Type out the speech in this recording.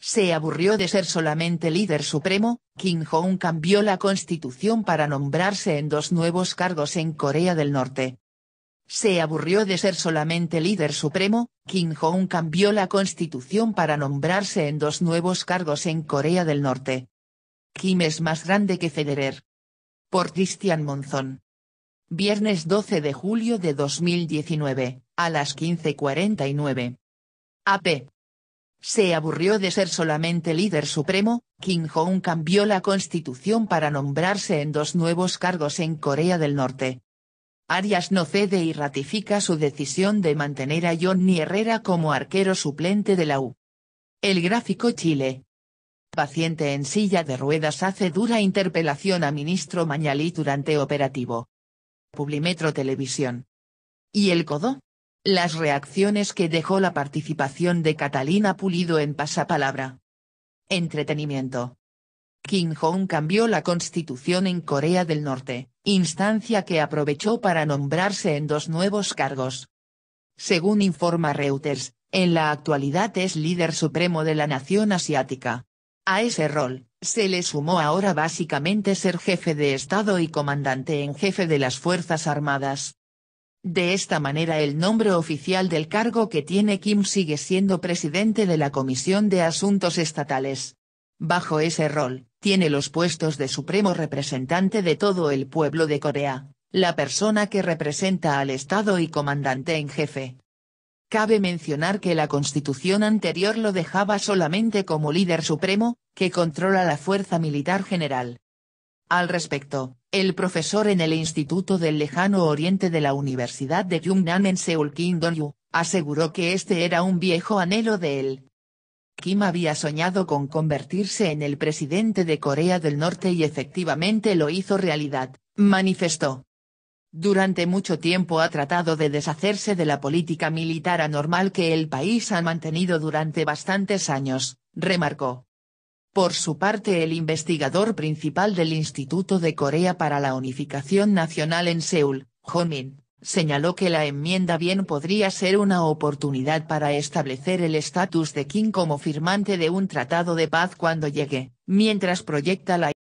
Se aburrió de ser solamente líder supremo, Kim Jong cambió la constitución para nombrarse en dos nuevos cargos en Corea del Norte. Se aburrió de ser solamente líder supremo, Kim Jong cambió la constitución para nombrarse en dos nuevos cargos en Corea del Norte. Kim es más grande que Federer. Por Christian Monzón. Viernes 12 de julio de 2019, a las 15.49. AP. Se aburrió de ser solamente líder supremo, Kim Jong cambió la constitución para nombrarse en dos nuevos cargos en Corea del Norte. Arias no cede y ratifica su decisión de mantener a Johnny Herrera como arquero suplente de la U. El gráfico Chile. Paciente en silla de ruedas hace dura interpelación a ministro Mañalí durante operativo. Publimetro Televisión. ¿Y el codo? Las reacciones que dejó la participación de Catalina Pulido en Pasapalabra. Entretenimiento. Kim Jong cambió la constitución en Corea del Norte, instancia que aprovechó para nombrarse en dos nuevos cargos. Según informa Reuters, en la actualidad es líder supremo de la nación asiática. A ese rol, se le sumó ahora básicamente ser jefe de Estado y comandante en jefe de las Fuerzas Armadas. De esta manera el nombre oficial del cargo que tiene Kim sigue siendo presidente de la Comisión de Asuntos Estatales. Bajo ese rol, tiene los puestos de supremo representante de todo el pueblo de Corea, la persona que representa al Estado y comandante en jefe. Cabe mencionar que la constitución anterior lo dejaba solamente como líder supremo, que controla la fuerza militar general. Al respecto, el profesor en el Instituto del Lejano Oriente de la Universidad de Yunnan en Seoul Kim Dong-yu, aseguró que este era un viejo anhelo de él. Kim había soñado con convertirse en el presidente de Corea del Norte y efectivamente lo hizo realidad, manifestó. Durante mucho tiempo ha tratado de deshacerse de la política militar anormal que el país ha mantenido durante bastantes años, remarcó. Por su parte el investigador principal del Instituto de Corea para la Unificación Nacional en Seúl, Homin, señaló que la enmienda bien podría ser una oportunidad para establecer el estatus de Kim como firmante de un tratado de paz cuando llegue, mientras proyecta la